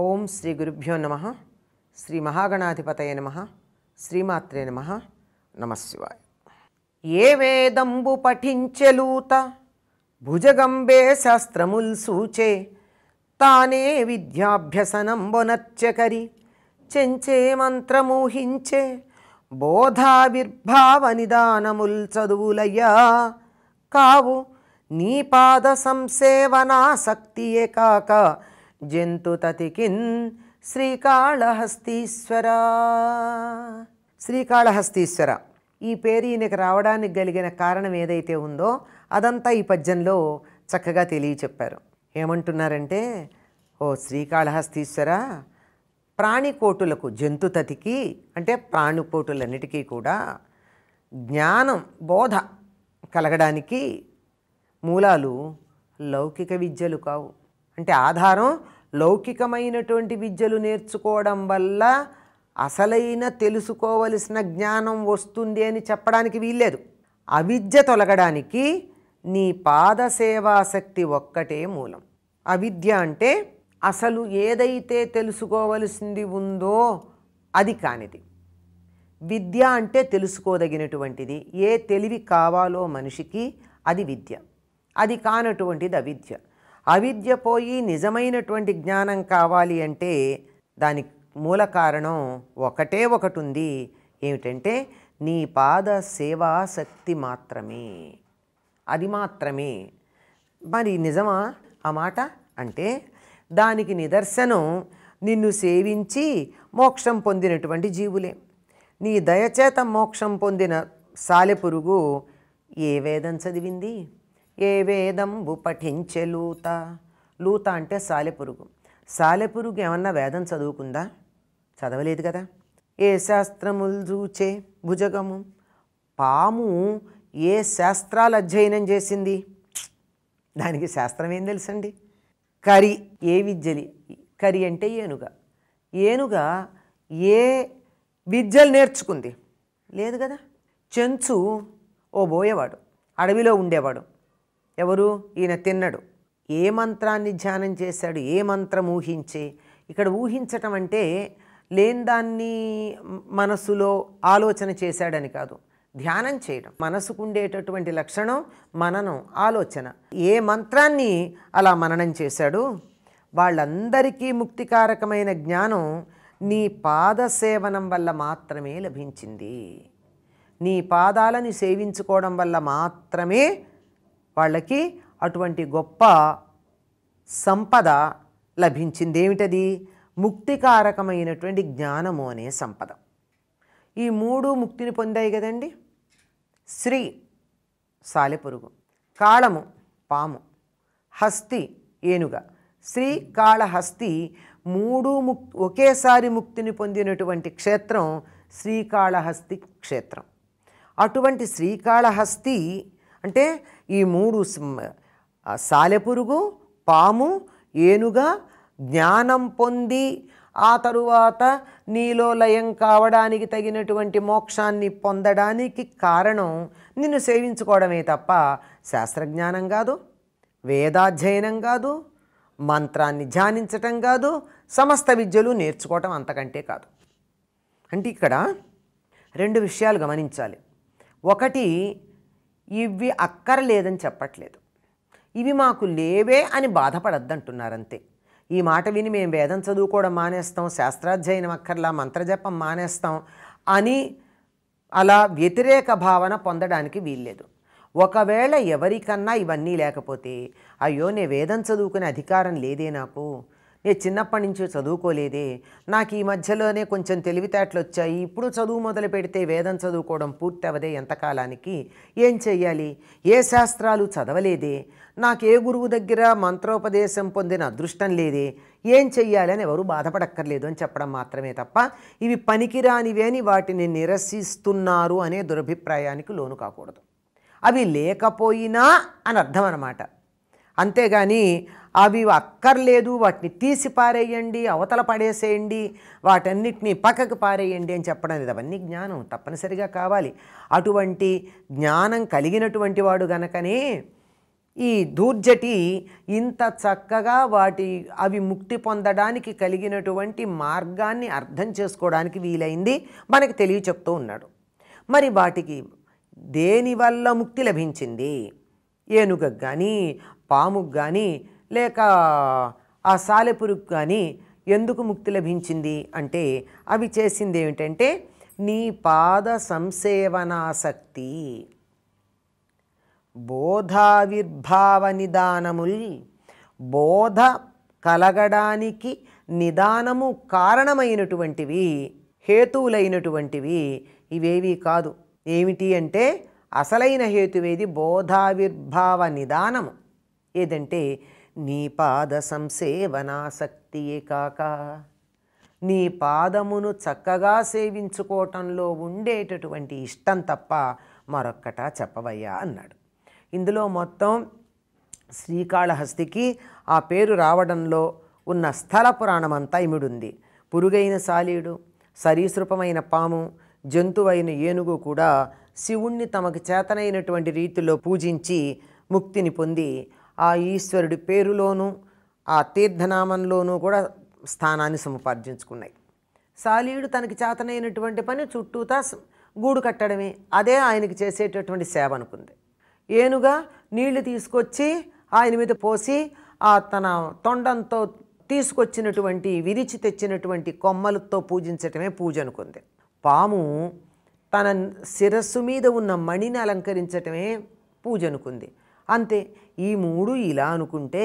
ఓం శ్రీ గురుభ్యో నమ శ్రీ మహాగణాధిపతయ నమ శ్రీమాత్రే నమ నమశివాయ ఏ వేదంబు పఠించెలూత భుజగంబే శాస్త్రముల్ సూచే తానే విద్యాభ్యసనంబొనర్చకరి చెంచే మంత్రమూహించే బోధావిర్భావ నిదానముల్ చదువులయ్యా కావు నీ పాద సంసేవనాసక్తియే కాక జంతుతతికిన్ శ్రీకాళహస్తీశ్వర శ్రీకాళహస్తీశ్వర ఈ పేరు ఈయనకు రావడానికి కలిగిన కారణం ఏదైతే ఉందో అదంతా ఈ పద్యంలో చక్కగా తెలియచెప్పారు ఏమంటున్నారంటే ఓ శ్రీకాళహస్తీశ్వర ప్రాణికోటులకు జంతుతతికి అంటే ప్రాణికోటులన్నిటికీ కూడా జ్ఞానం బోధ కలగడానికి మూలాలు లౌకిక విద్యలు కావు అంటే ఆధారం లౌకికమైనటువంటి విద్యలు నేర్చుకోవడం వల్ల అసలైన తెలుసుకోవలసిన జ్ఞానం వస్తుంది అని చెప్పడానికి వీల్లేదు అవిద్య తొలగడానికి నీ పాద సేవాశక్తి ఒక్కటే మూలం అవిద్య అంటే అసలు ఏదైతే తెలుసుకోవలసింది ఉందో అది కానిది విద్య అంటే తెలుసుకోదగినటువంటిది ఏ తెలివి కావాలో మనిషికి అది విద్య అది కానటువంటిది అవిద్య అవిద్య పోయి నిజమైనటువంటి జ్ఞానం కావాలి అంటే దానికి మూల కారణం ఒకటే ఒకటి ఉంది ఏమిటంటే నీ పాద సేవాసక్తి మాత్రమే అది మాత్రమే మరి నిజమా ఆ మాట అంటే దానికి నిదర్శనం నిన్ను సేవించి మోక్షం పొందినటువంటి జీవులే నీ దయచేత మోక్షం పొందిన సాలెపురుగు ఏ వేదం చదివింది ఏ వేదంబు పఠించే లూత లూత అంటే సాలెపురుగు సాలెపురుగు ఏమన్నా వేదం చదువుకుందా చదవలేదు కదా ఏ శాస్త్రములు చూచే భుజగము పాము ఏ శాస్త్రాలు అధ్యయనం చేసింది దానికి శాస్త్రం ఏం తెలుసండి కరి ఏ విద్యలి కరి అంటే ఏనుగ ఏనుగ ఏ విద్యలు నేర్చుకుంది లేదు కదా చెంచు ఓ బోయేవాడు అడవిలో ఉండేవాడు ఎవరు ఈయన తిన్నడు ఏ మంత్రాన్ని ధ్యానం చేశాడు ఏ మంత్రం ఊహించి ఇక్కడ ఊహించటం అంటే లేని దాన్ని మనసులో ఆలోచన చేశాడని కాదు ధ్యానం చేయడం మనసుకుండేటటువంటి లక్షణం మననం ఆలోచన ఏ మంత్రాన్ని అలా మననం చేశాడు వాళ్ళందరికీ ముక్తికారకమైన జ్ఞానం నీ పాద సేవనం వల్ల మాత్రమే లభించింది నీ పాదాలని సేవించుకోవడం వల్ల మాత్రమే వాళ్ళకి అటువంటి గొప్ప సంపద లభించింది ఏమిటది ముక్తికారకమైనటువంటి జ్ఞానము అనే సంపద ఈ మూడు ముక్తిని పొందాయి కదండి శ్రీ సాలెపురుగు కాళము పాము హస్తి ఏనుగ శ్రీ కాళహస్తి మూడు ముక్ ఒకేసారి ముక్తిని పొందినటువంటి క్షేత్రం శ్రీకాళహస్తి క్షేత్రం అటువంటి శ్రీకాళహస్తి అంటే ఈ మూడు సాలెపురుగు పాము ఏనుగ జ్ఞానం పొంది ఆ తరువాత నీలో లయం కావడానికి తగినటువంటి మోక్షాన్ని పొందడానికి కారణం నిన్ను సేవించుకోవడమే తప్ప శాస్త్రజ్ఞానం కాదు వేదాధ్యయనం కాదు మంత్రాన్ని ధ్యానించటం కాదు సమస్త విద్యలు నేర్చుకోవటం అంతకంటే కాదు అంటే ఇక్కడ రెండు విషయాలు గమనించాలి ఒకటి ఇవి అక్కరలేదని చెప్పట్లేదు ఇవి మాకు లేవే అని బాధపడద్దంటున్నారంతే ఈ మాట విని మేము వేదం చదువుకోవడం మానేస్తాం శాస్త్రాధ్యయనం అక్కర్లా మంత్రజపం మానేస్తాం అని అలా వ్యతిరేక భావన పొందడానికి వీల్లేదు ఒకవేళ ఎవరికన్నా ఇవన్నీ లేకపోతే అయ్యో నే వేదం చదువుకునే అధికారం లేదే నాకు ఏ చిన్నప్పటి నుంచి చదువుకోలేదే నాకు ఈ మధ్యలోనే కొంచెం తెలివితేటలు వచ్చాయి ఇప్పుడు చదువు మొదలు పెడితే వేదం చదువుకోవడం పూర్తి అవదే ఎంతకాలానికి ఏం చెయ్యాలి ఏ శాస్త్రాలు చదవలేదే నాకు ఏ గురువు దగ్గర మంత్రోపదేశం పొందిన అదృష్టం లేదే ఏం అని ఎవరు బాధపడక్కర్లేదు అని చెప్పడం మాత్రమే తప్ప ఇవి పనికిరానివే అని వాటిని నిరసిస్తున్నారు అనే దురభిప్రాయానికి లోను కాకూడదు అవి లేకపోయినా అని అర్థం అనమాట అంతేగాని అవి అక్కర్లేదు వాటిని తీసి పారేయండి అవతల పడేసేయండి వాటన్నిటినీ పక్కకు పారేయండి అని చెప్పడం లేదు అవన్నీ జ్ఞానం తప్పనిసరిగా కావాలి అటువంటి జ్ఞానం కలిగినటువంటి వాడు గనకనే ఈ దూర్జటి ఇంత చక్కగా వాటి అవి ముక్తి పొందడానికి కలిగినటువంటి మార్గాన్ని అర్థం చేసుకోవడానికి వీలైంది మనకి తెలియచెప్తూ ఉన్నాడు మరి వాటికి దేనివల్ల ముక్తి లభించింది ఏనుగ కానీ పాముకు కానీ లేక ఆ సాలెపురుగు కానీ ఎందుకు ముక్తి లభించింది అంటే అవి చేసింది ఏమిటంటే నీ పాద సంసేవనాసక్తి బోధావిర్భావ నిదానముల్ బోధ కలగడానికి నిదానము కారణమైనటువంటివి హేతువులైనటువంటివి ఇవేవి కాదు ఏమిటి అంటే అసలైన హేతువేది బోధావిర్భావ నిదానము ఏదంటే నీ పాద సంసేవనాసక్తియే కాక నీ పాదమును చక్కగా సేవించుకోవటంలో ఉండేటటువంటి ఇష్టం తప్ప మరొక్కట చెప్పవయ్యా అన్నాడు ఇందులో మొత్తం శ్రీకాళహస్తికి ఆ పేరు రావడంలో ఉన్న స్థల పురాణమంతా ఇమిడుంది పురుగైన సాలీడు సరీసృపమైన పాము జంతువైన ఏనుగు కూడా శివుణ్ణి తమకు చేతనైనటువంటి రీతిలో పూజించి ముక్తిని పొంది ఆ ఈశ్వరుడి పేరులోనూ ఆ తీర్థనామంలోనూ కూడా స్థానాన్ని సముపార్జించుకున్నాయి సాలీయుడు తనకి చేతనైనటువంటి పని చుట్టూతా గూడు కట్టడమే అదే ఆయనకి చేసేటటువంటి సేవ అనుకుంది ఏనుగా నీళ్లు తీసుకొచ్చి ఆయన మీద పోసి ఆ తన తొండంతో తీసుకొచ్చినటువంటి విరిచి తెచ్చినటువంటి కొమ్మలతో పూజించటమే పూజ అనుకుంది పాము తన శిరస్సు మీద ఉన్న మణిని అలంకరించటమే పూజ అనుకుంది అంతే ఈ మూడు ఇలా అనుకుంటే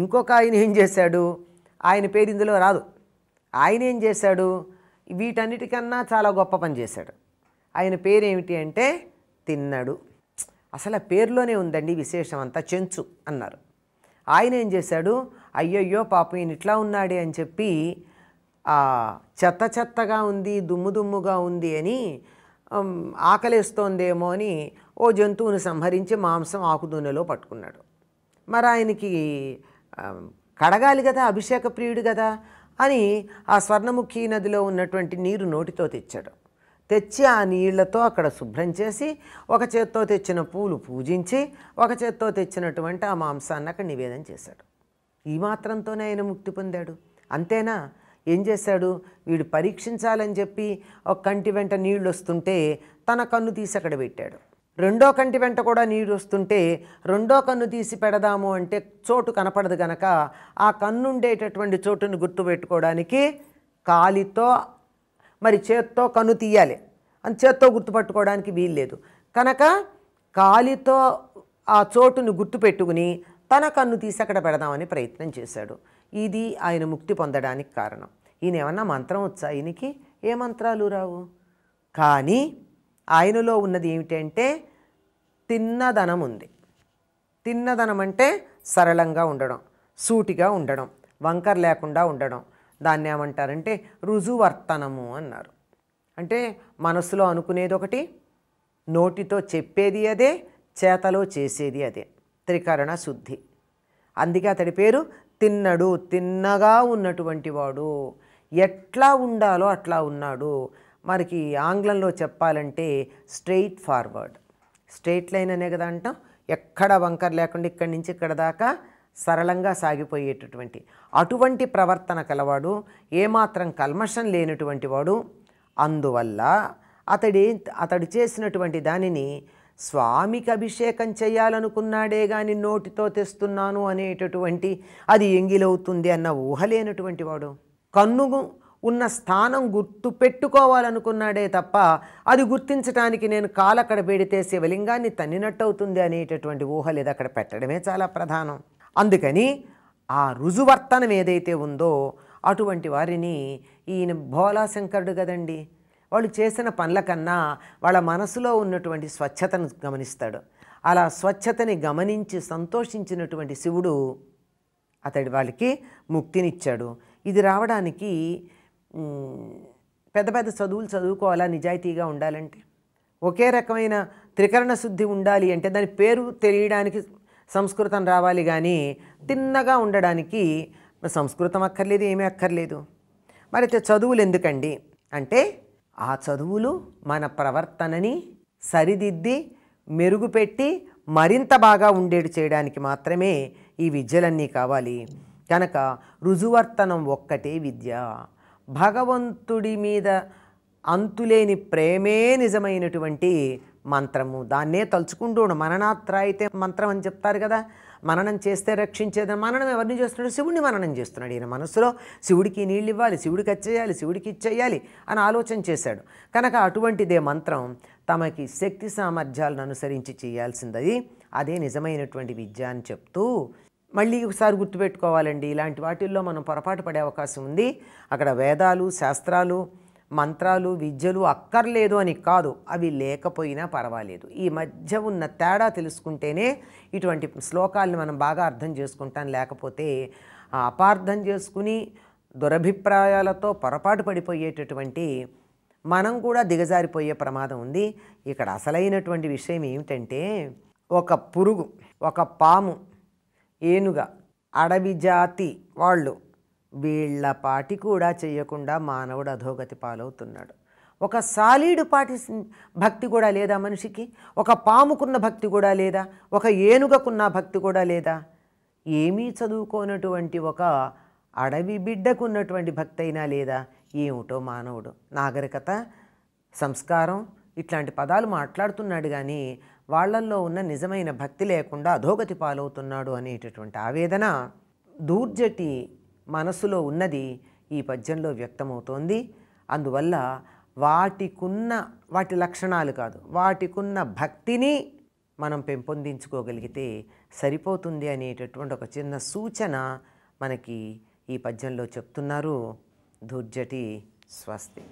ఇంకొక ఆయన ఏం చేశాడు ఆయన పేరు ఇందులో రాదు ఆయన ఏం చేశాడు వీటన్నిటికన్నా చాలా గొప్ప పని చేశాడు ఆయన పేరు ఏమిటి అంటే తిన్నడు అసలు ఆ పేరులోనే ఉందండి విశేషం అంతా చెంచు అన్నారు ఆయన ఏం చేశాడు అయ్యయ్యో పాపం ఈయన ఇట్లా ఉన్నాడే అని చెప్పి చెత్త చెత్తగా ఉంది దుమ్ము దుమ్ముగా ఉంది అని ఆకలేస్తోందేమో అని ఓ జంతువును సంహరించి మాంసం ఆకుదూనెలో పట్టుకున్నాడు మరి ఆయనకి కడగాలి కదా అభిషేక ప్రియుడు కదా అని ఆ స్వర్ణముఖి నదిలో ఉన్నటువంటి నీరు నోటితో తెచ్చాడు తెచ్చి ఆ నీళ్లతో అక్కడ శుభ్రం చేసి ఒక చేత్తో తెచ్చిన పూలు పూజించి ఒక చేత్తో తెచ్చినటువంటి ఆ మాంసాన్ని అక్కడ నివేదన చేశాడు ఈ మాత్రంతోనే ఆయన ముక్తి పొందాడు అంతేనా ఏం చేశాడు వీడు పరీక్షించాలని చెప్పి ఒక కంటి వెంట నీళ్ళు వస్తుంటే తన కన్ను తీసి అక్కడ పెట్టాడు రెండో కంటి వెంట కూడా నీరు వస్తుంటే రెండో కన్ను తీసి పెడదాము అంటే చోటు కనపడదు గనక ఆ కన్ను ఉండేటటువంటి చోటును గుర్తుపెట్టుకోవడానికి కాలితో మరి చేత్తో కన్ను తీయాలి అని చేత్తో గుర్తుపట్టుకోవడానికి వీల్లేదు కనుక కాలితో ఆ చోటును గుర్తుపెట్టుకుని తన కన్ను తీసి అక్కడ పెడదామని ప్రయత్నం చేశాడు ఇది ఆయన ముక్తి పొందడానికి కారణం ఈయన ఏమన్నా మంత్రం వచ్చా ఈయనకి ఏ మంత్రాలు రావు కానీ ఆయనలో ఉన్నది ఏమిటంటే తిన్నదనం ఉంది తిన్నదనం అంటే సరళంగా ఉండడం సూటిగా ఉండడం వంకర లేకుండా ఉండడం దాన్ని ఏమంటారంటే రుజువర్తనము అన్నారు అంటే మనసులో అనుకునేది ఒకటి నోటితో చెప్పేది అదే చేతలో చేసేది అదే త్రికరణ శుద్ధి అందుకే అతడి పేరు తిన్నడు తిన్నగా ఉన్నటువంటి వాడు ఎట్లా ఉండాలో అట్లా ఉన్నాడు మనకి ఆంగ్లంలో చెప్పాలంటే స్ట్రెయిట్ ఫార్వర్డ్ స్ట్రెయిట్ లైన్ అనే కదా అంటాం ఎక్కడ వంకర్ లేకుండా ఇక్కడి నుంచి ఇక్కడ దాకా సరళంగా సాగిపోయేటటువంటి అటువంటి ప్రవర్తన కలవాడు ఏమాత్రం కల్మషం లేనటువంటి వాడు అందువల్ల అతడి అతడు చేసినటువంటి దానిని స్వామికి అభిషేకం చేయాలనుకున్నాడే కానీ నోటితో తెస్తున్నాను అనేటటువంటి అది ఎంగిలవుతుంది అన్న ఊహ లేనటువంటి వాడు కన్నుగు ఉన్న స్థానం గుర్తు పెట్టుకోవాలనుకున్నాడే తప్ప అది గుర్తించడానికి నేను కాలక్కడ పెడితే శివలింగాన్ని తన్నినట్టు అవుతుంది అనేటటువంటి ఊహ లేదు అక్కడ పెట్టడమే చాలా ప్రధానం అందుకని ఆ రుజువర్తనం ఏదైతే ఉందో అటువంటి వారిని ఈయన భోలాశంకరుడు కదండి వాళ్ళు చేసిన పనుల కన్నా వాళ్ళ మనసులో ఉన్నటువంటి స్వచ్ఛతను గమనిస్తాడు అలా స్వచ్ఛతని గమనించి సంతోషించినటువంటి శివుడు అతడి వాళ్ళకి ముక్తినిచ్చాడు ఇది రావడానికి పెద్ద పెద్ద చదువులు చదువుకోవాలా నిజాయితీగా ఉండాలంటే ఒకే రకమైన త్రికరణ శుద్ధి ఉండాలి అంటే దాని పేరు తెలియడానికి సంస్కృతం రావాలి కానీ తిన్నగా ఉండడానికి సంస్కృతం అక్కర్లేదు ఏమీ అక్కర్లేదు మరి చదువులు ఎందుకండి అంటే ఆ చదువులు మన ప్రవర్తనని సరిదిద్ది మెరుగుపెట్టి మరింత బాగా ఉండేటి చేయడానికి మాత్రమే ఈ విద్యలన్నీ కావాలి కనుక రుజువర్తనం ఒక్కటే విద్య భగవంతుడి మీద అంతులేని ప్రేమే నిజమైనటువంటి మంత్రము దాన్నే తలుచుకుంటూ మననాత్రాయితే మంత్రం అని చెప్తారు కదా మననం చేస్తే రక్షించేది మననం ఎవరిని చేస్తున్నాడు శివుడిని మననం చేస్తున్నాడు ఈయన మనసులో శివుడికి నీళ్ళు ఇవ్వాలి శివుడికి వచ్చేయాలి శివుడికి ఇచ్చేయాలి అని ఆలోచన చేశాడు కనుక అటువంటిదే మంత్రం తమకి శక్తి సామర్థ్యాలను అనుసరించి చేయాల్సిందది అదే నిజమైనటువంటి విద్య అని చెప్తూ మళ్ళీ ఒకసారి గుర్తుపెట్టుకోవాలండి ఇలాంటి వాటిల్లో మనం పొరపాటు పడే అవకాశం ఉంది అక్కడ వేదాలు శాస్త్రాలు మంత్రాలు విద్యలు అక్కర్లేదు అని కాదు అవి లేకపోయినా పర్వాలేదు ఈ మధ్య ఉన్న తేడా తెలుసుకుంటేనే ఇటువంటి శ్లోకాలను మనం బాగా అర్థం చేసుకుంటాం లేకపోతే అపార్థం చేసుకుని దురభిప్రాయాలతో పొరపాటు పడిపోయేటటువంటి మనం కూడా దిగజారిపోయే ప్రమాదం ఉంది ఇక్కడ అసలైనటువంటి విషయం ఏమిటంటే ఒక పురుగు ఒక పాము ఏనుగ అడవి జాతి వాళ్ళు వీళ్ళ పాటి కూడా చేయకుండా మానవుడు అధోగతి పాలవుతున్నాడు ఒక సాలీడు పాటి భక్తి కూడా లేదా మనిషికి ఒక పాముకున్న భక్తి కూడా లేదా ఒక ఏనుగకున్న భక్తి కూడా లేదా ఏమీ చదువుకోనటువంటి ఒక అడవి బిడ్డకున్నటువంటి భక్తి అయినా లేదా ఏమిటో మానవుడు నాగరికత సంస్కారం ఇట్లాంటి పదాలు మాట్లాడుతున్నాడు కానీ వాళ్లల్లో ఉన్న నిజమైన భక్తి లేకుండా అధోగతి పాలవుతున్నాడు అనేటటువంటి ఆవేదన దూర్జటి మనసులో ఉన్నది ఈ పద్యంలో వ్యక్తమవుతోంది అందువల్ల వాటికున్న వాటి లక్షణాలు కాదు వాటికున్న భక్తిని మనం పెంపొందించుకోగలిగితే సరిపోతుంది అనేటటువంటి ఒక చిన్న సూచన మనకి ఈ పద్యంలో చెప్తున్నారు దుర్జటి స్వస్తి